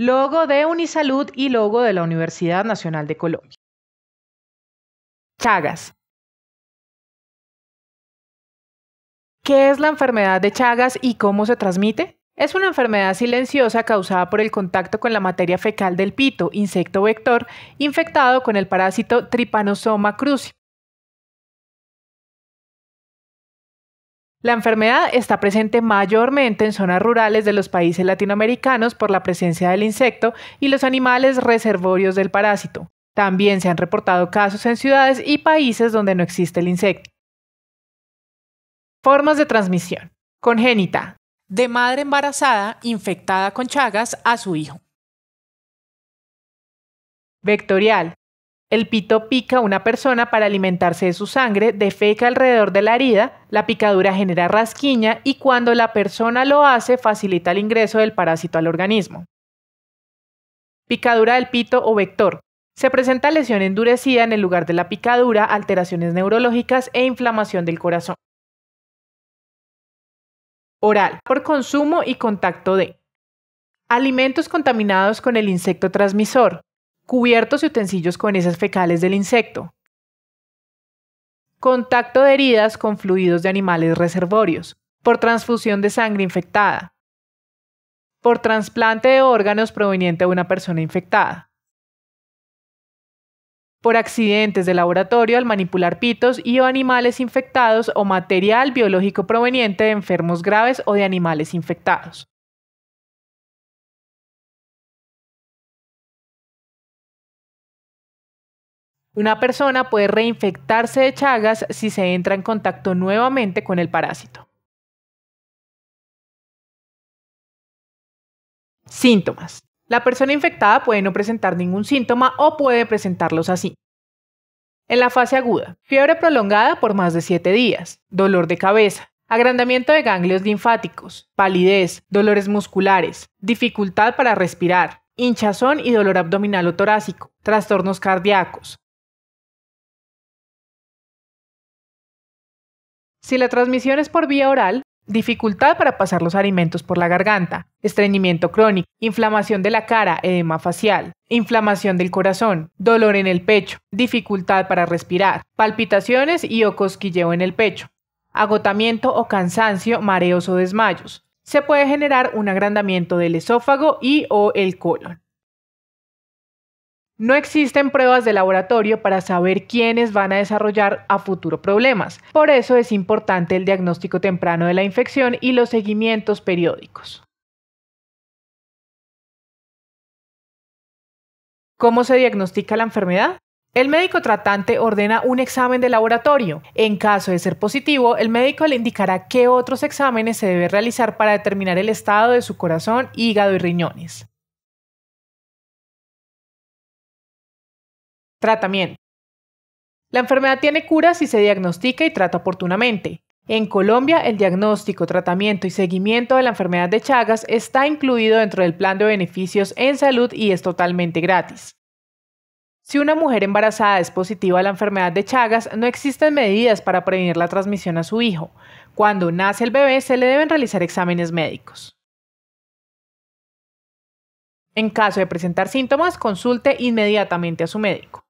logo de Unisalud y logo de la Universidad Nacional de Colombia. Chagas. ¿Qué es la enfermedad de Chagas y cómo se transmite? Es una enfermedad silenciosa causada por el contacto con la materia fecal del pito, insecto vector, infectado con el parásito Trypanosoma cruzi. La enfermedad está presente mayormente en zonas rurales de los países latinoamericanos por la presencia del insecto y los animales reservorios del parásito. También se han reportado casos en ciudades y países donde no existe el insecto. Formas de transmisión. Congénita. De madre embarazada infectada con chagas a su hijo. Vectorial. El pito pica a una persona para alimentarse de su sangre, defeca alrededor de la herida, la picadura genera rasquiña y cuando la persona lo hace facilita el ingreso del parásito al organismo. Picadura del pito o vector. Se presenta lesión endurecida en el lugar de la picadura, alteraciones neurológicas e inflamación del corazón. Oral. Por consumo y contacto de alimentos contaminados con el insecto transmisor, cubiertos y utensilios con esas fecales del insecto. Contacto de heridas con fluidos de animales reservorios, por transfusión de sangre infectada, por trasplante de órganos proveniente de una persona infectada, por accidentes de laboratorio al manipular pitos y o animales infectados o material biológico proveniente de enfermos graves o de animales infectados. Una persona puede reinfectarse de Chagas si se entra en contacto nuevamente con el parásito. Síntomas. La persona infectada puede no presentar ningún síntoma o puede presentarlos así. En la fase aguda, fiebre prolongada por más de 7 días, dolor de cabeza, agrandamiento de ganglios linfáticos, palidez, dolores musculares, dificultad para respirar, hinchazón y dolor abdominal o torácico, trastornos cardíacos, Si la transmisión es por vía oral, dificultad para pasar los alimentos por la garganta, estreñimiento crónico, inflamación de la cara, edema facial, inflamación del corazón, dolor en el pecho, dificultad para respirar, palpitaciones y o cosquilleo en el pecho, agotamiento o cansancio, mareos o desmayos. Se puede generar un agrandamiento del esófago y o el colon. No existen pruebas de laboratorio para saber quiénes van a desarrollar a futuro problemas. Por eso es importante el diagnóstico temprano de la infección y los seguimientos periódicos. ¿Cómo se diagnostica la enfermedad? El médico tratante ordena un examen de laboratorio. En caso de ser positivo, el médico le indicará qué otros exámenes se debe realizar para determinar el estado de su corazón, hígado y riñones. Tratamiento. La enfermedad tiene cura si se diagnostica y trata oportunamente. En Colombia, el diagnóstico, tratamiento y seguimiento de la enfermedad de Chagas está incluido dentro del plan de beneficios en salud y es totalmente gratis. Si una mujer embarazada es positiva a la enfermedad de Chagas, no existen medidas para prevenir la transmisión a su hijo. Cuando nace el bebé se le deben realizar exámenes médicos. En caso de presentar síntomas, consulte inmediatamente a su médico.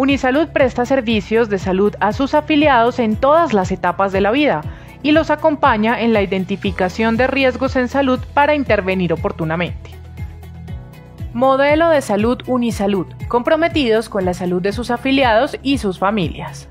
Unisalud presta servicios de salud a sus afiliados en todas las etapas de la vida y los acompaña en la identificación de riesgos en salud para intervenir oportunamente. Modelo de salud Unisalud, comprometidos con la salud de sus afiliados y sus familias.